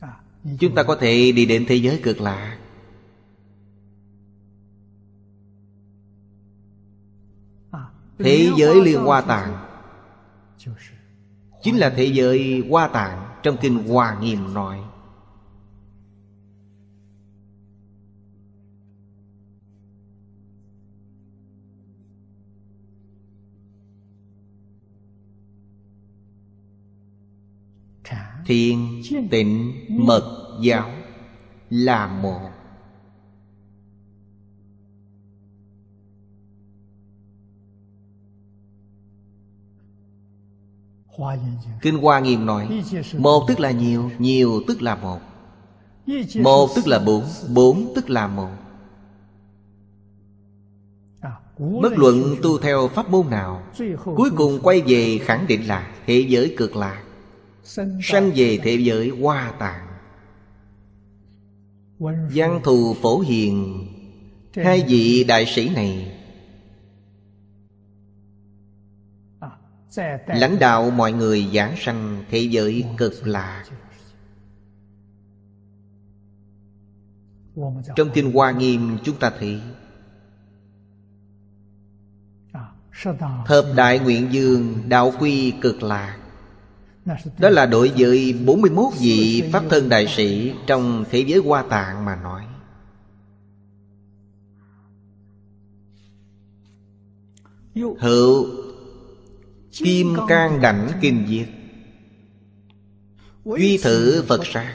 À. chúng ta có thể đi đến thế giới cực lạ à, thế giới liên hoa tạng chính là thế giới hoa tạng trong kinh hoa nghiêm nói Thiền tịnh mật giáo là một Kinh Hoa Nghiêm nói Một tức là nhiều, nhiều tức là một Một tức là bốn, bốn tức là một Bất luận tu theo pháp môn nào Cuối cùng quay về khẳng định là Thế giới cực lạc sanh về thế giới hoa tạng Giang thù phổ hiền Hai vị đại sĩ này à, Lãnh đạo mọi người giảng sanh thế giới cực lạc Trong Kinh Hoa Nghiêm chúng ta thấy à, Thập đại nguyện dương đạo quy cực lạc đó là đối với 41 vị Pháp Thân Đại Sĩ Trong thế giới Hoa Tạng mà nói Hữu Kim Cang Đảnh Kinh Diệt Duy thử Phật sát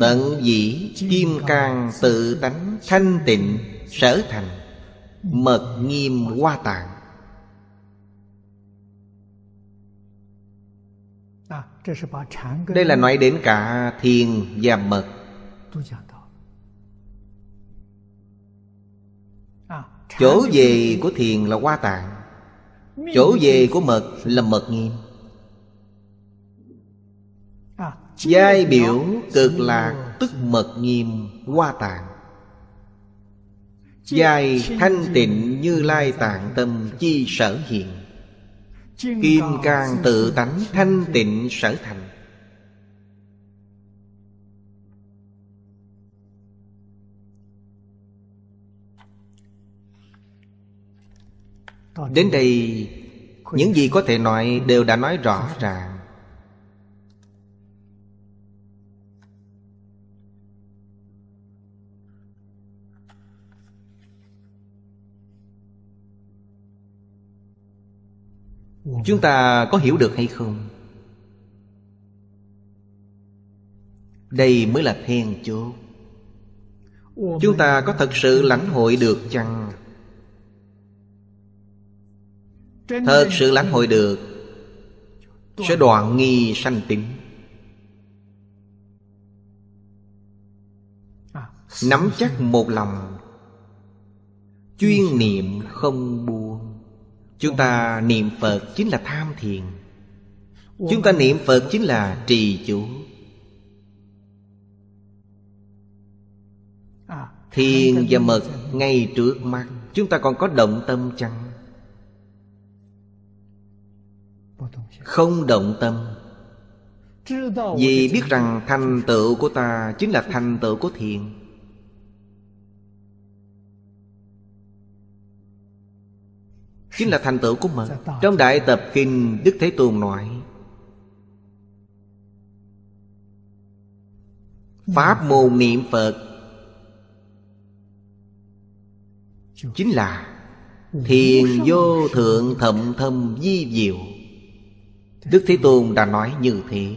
Tận dĩ Kim Cang tự tánh Thanh tịnh Sở thành ừ. Mật nghiêm hoa tạng Đây là nói đến cả thiền và mật Chỗ về của thiền là hoa tạng Chỗ về của mật là mật nghiêm Giai biểu cực lạc tức mật nghiêm hoa tạng Giai thanh tịnh như lai tạng tâm chi sở hiện Kim cang tự tánh thanh tịnh sở thành Đến đây Những gì có thể nói đều đã nói rõ ràng chúng ta có hiểu được hay không đây mới là then chốt chúng ta có thật sự lãnh hội được chăng thật sự lãnh hội được sẽ đoạn nghi sanh tính nắm chắc một lòng chuyên niệm không buông Chúng ta niệm Phật chính là tham thiền uhm. Chúng ta niệm Phật chính là trì chú à, Thiền và mật ngay trước mắt Chúng ta còn có động tâm chăng? Không động tâm Vì biết rằng thành tựu của ta Chính là thành tựu của thiền Chính là thành tựu của mật Trong Đại Tập Kinh Đức Thế Tôn nói Pháp môn niệm Phật Chính là Thiền vô thượng thậm thâm di diệu Đức Thế Tôn đã nói như thế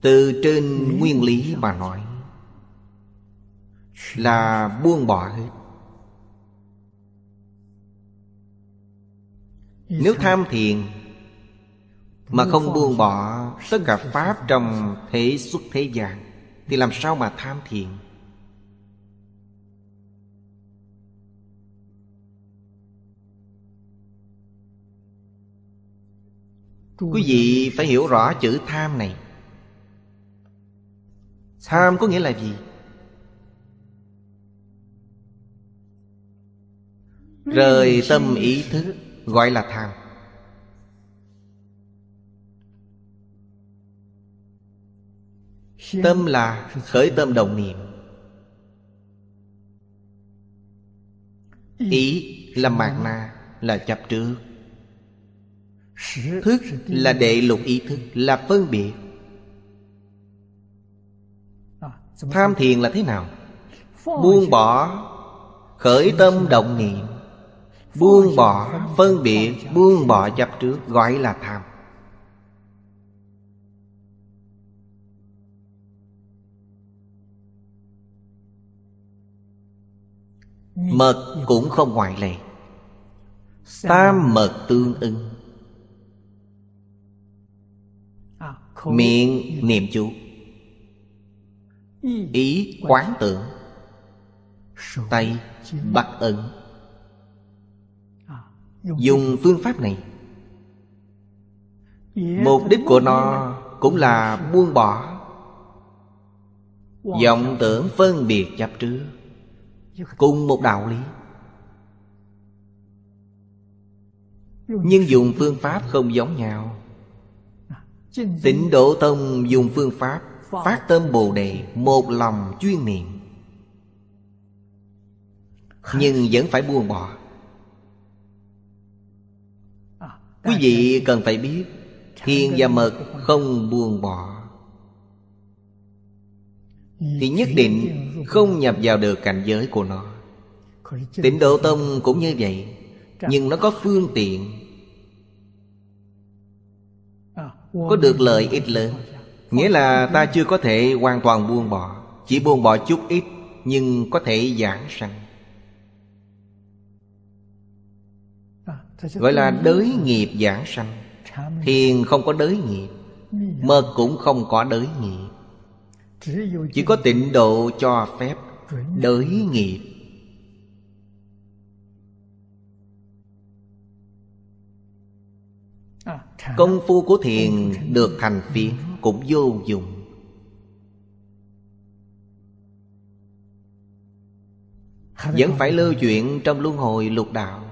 từ trên nguyên lý mà nói là buông bỏ hết nếu tham thiền mà không buông bỏ tất cả pháp trong thế xuất thế gian thì làm sao mà tham thiền quý vị phải hiểu rõ chữ tham này tham có nghĩa là gì rời tâm ý thức gọi là tham tâm là khởi tâm đồng niệm ý là mạt na là chập trước Thức là đệ lục ý thức Là phân biệt Tham thiền là thế nào? Buông bỏ Khởi tâm động niệm Buông bỏ phân biệt Buông bỏ chấp trước Gọi là tham Mật cũng không ngoại lệ Tam mật tương ưng Miệng niệm chú Ý quán tưởng Tay bắt ẩn à, Dùng phương pháp này Mục đích của nó cũng là buông bỏ vọng tưởng phân biệt chấp trước cùng một đạo lý nhưng dùng phương pháp không giống nhau Tịnh độ tông dùng phương pháp Phát tâm Bồ Đề Một lòng chuyên niệm Nhưng vẫn phải buông bỏ à, Quý vị cần phải biết Thiên và mật không buông bỏ Thì nhất định không nhập vào được cảnh giới của nó Tịnh Độ Tông cũng như vậy Nhưng nó có phương tiện có được lợi ít lớn nghĩa là ta chưa có thể hoàn toàn buông bỏ chỉ buông bỏ chút ít nhưng có thể giảng sanh gọi là đới nghiệp giảng sanh thiền không có đới nghiệp mơ cũng không có đới nghiệp chỉ có tịnh độ cho phép đới nghiệp Công phu của thiền được thành phiến cũng vô dụng Vẫn phải lưu chuyện trong luân hồi lục đạo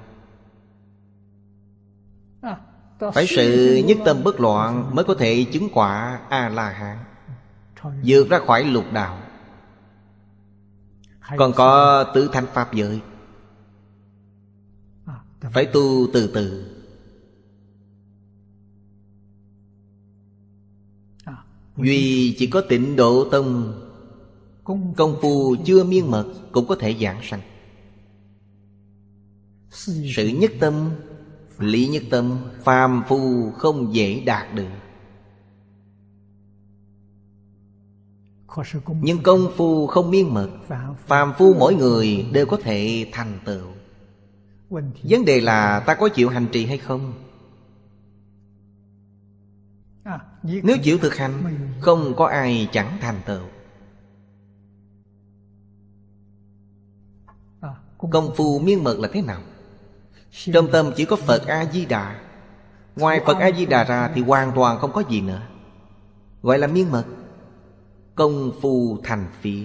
à, Phải sự nhất tâm bất loạn mới có thể chứng quả A-la-hán Vượt ra khỏi lục đạo Còn có tứ thánh pháp giới à, Phải tu từ từ Duy chỉ có tịnh độ tâm Công phu chưa miên mật Cũng có thể giảng sanh Sự nhất tâm Lý nhất tâm Phàm phu không dễ đạt được Nhưng công phu không miên mật Phàm phu mỗi người đều có thể thành tựu Vấn đề là ta có chịu hành trì hay không nếu chịu thực hành Không có ai chẳng thành tựu Công phu miên mật là thế nào Trong tâm chỉ có Phật A-di-đà Ngoài Phật A-di-đà ra Thì hoàn toàn không có gì nữa Gọi là miên mật Công phu thành phiến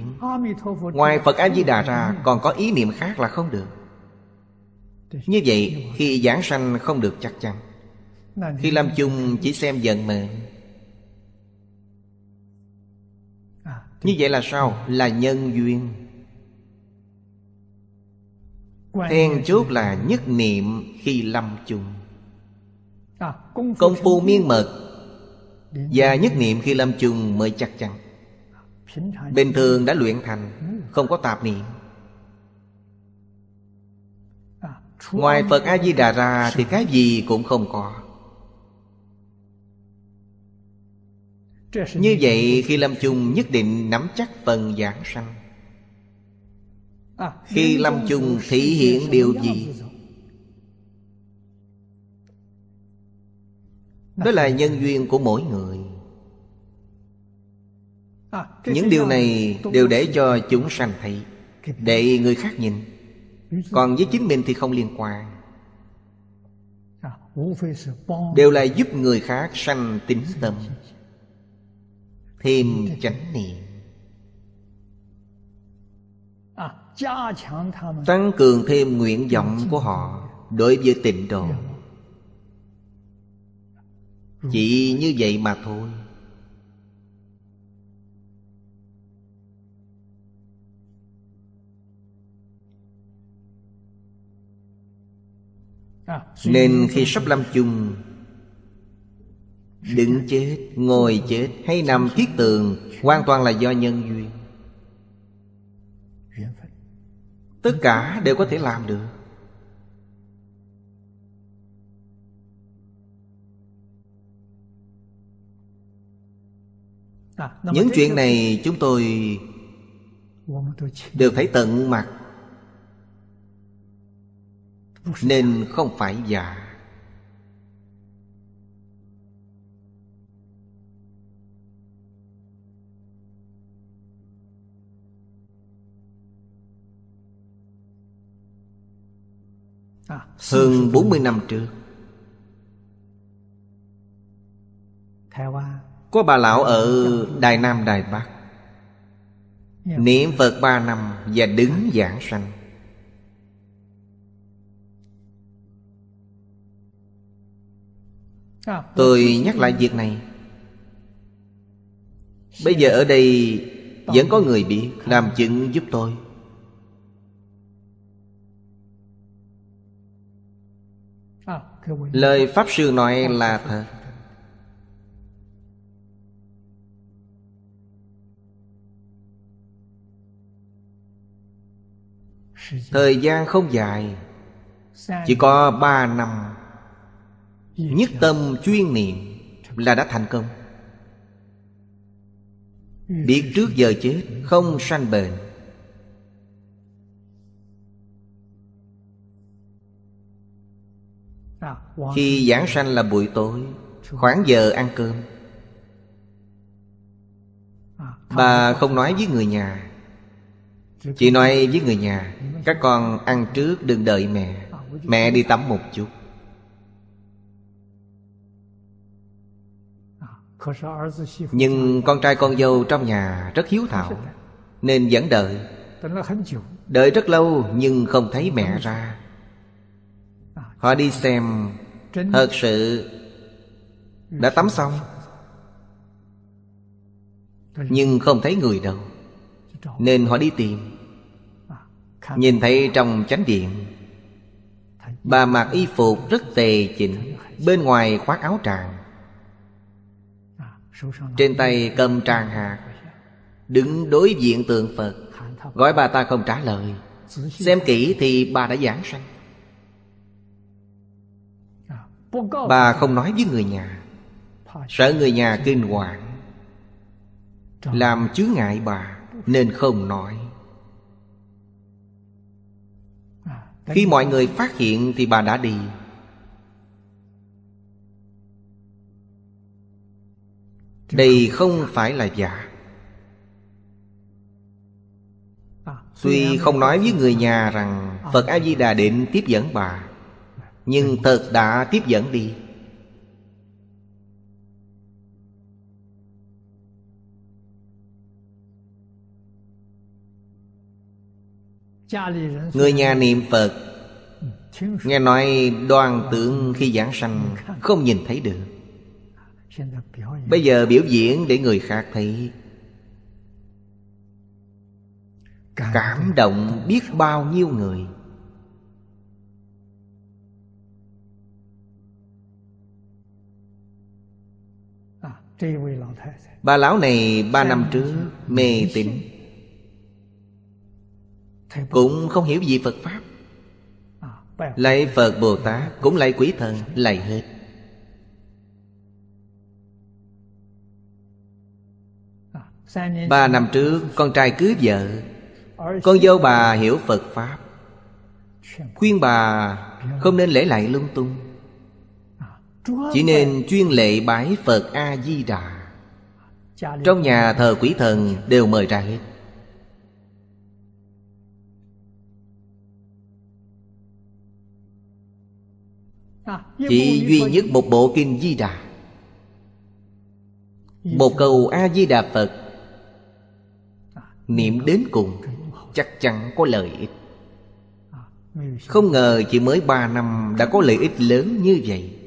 Ngoài Phật A-di-đà ra Còn có ý niệm khác là không được Như vậy khi giảng sanh không được chắc chắn khi làm chung chỉ xem giận mà à, Như vậy là sao? Là nhân duyên Then chốt là nhất niệm khi lâm chung à, Công phu miên mật Và nhất niệm khi lâm chung mới chắc chắn Bình thường đã luyện thành ừ. Không có tạp niệm à, Ngoài Phật A-di-đà ra Thì cái gì cũng không có Như vậy khi lâm chung nhất định nắm chắc phần giảng sanh à, Khi lâm chung thể hiện điều gì Đó là nhân duyên của mỗi người à, Những điều này đều để cho chúng sanh thấy Để người khác nhìn Còn với chính mình thì không liên quan à, Đều là giúp người khác sanh tính tâm thêm chánh niệm à, tăng cường thêm nguyện vọng của họ đối với tịnh độ chỉ như vậy mà thôi à, nên khi sắp lâm chung Đứng chết, ngồi chết hay nằm thiết tường Hoàn toàn là do nhân duyên Tất cả đều có thể làm được Những chuyện này chúng tôi Đều thấy tận mặt Nên không phải giả dạ. Hơn 40 năm trước Có bà lão ở Đài Nam Đài Bắc Niệm Phật ba năm và đứng giảng sanh Tôi nhắc lại việc này Bây giờ ở đây vẫn có người biết Làm chứng giúp tôi lời pháp sư nói là thật thời gian không dài chỉ có ba năm nhất tâm chuyên niệm là đã thành công biết trước giờ chết không sanh bệnh Khi giảng sanh là buổi tối Khoảng giờ ăn cơm Bà không nói với người nhà chỉ nói với người nhà Các con ăn trước đừng đợi mẹ Mẹ đi tắm một chút Nhưng con trai con dâu trong nhà rất hiếu thảo Nên vẫn đợi Đợi rất lâu nhưng không thấy mẹ ra Họ đi xem Thật sự Đã tắm xong Nhưng không thấy người đâu Nên họ đi tìm Nhìn thấy trong chánh điện Bà mặc y phục rất tề chỉnh Bên ngoài khoác áo tràng Trên tay cầm tràng hạt Đứng đối diện tượng Phật Gọi bà ta không trả lời Xem kỹ thì bà đã giảng sanh Bà không nói với người nhà Sợ người nhà kinh hoàng Làm chứa ngại bà Nên không nói Khi mọi người phát hiện thì bà đã đi Đây không phải là giả Tuy không nói với người nhà rằng Phật A-di-đà định tiếp dẫn bà nhưng thật đã tiếp dẫn đi Người nhà niệm Phật Nghe nói đoàn tưởng khi giảng sanh Không nhìn thấy được Bây giờ biểu diễn để người khác thấy Cảm động biết bao nhiêu người Bà lão này ba năm trước mê tín Cũng không hiểu gì Phật Pháp Lại à, Phật Bồ Tát Cũng lại quỷ thần Lại hết à, Ba năm trước con trai cưới vợ Con dâu bà hiểu Phật Pháp Khuyên bà không nên lễ lại lung tung chỉ nên chuyên lệ bái Phật A-di-đà Trong nhà thờ quỷ thần đều mời ra hết à, Chỉ duy nhất một bộ kinh Di Đà Một câu A-di-đà Phật à, Niệm đến cùng Chắc chắn có lợi ích à, Không ngờ chỉ mới ba năm Đã có lợi ích lớn như vậy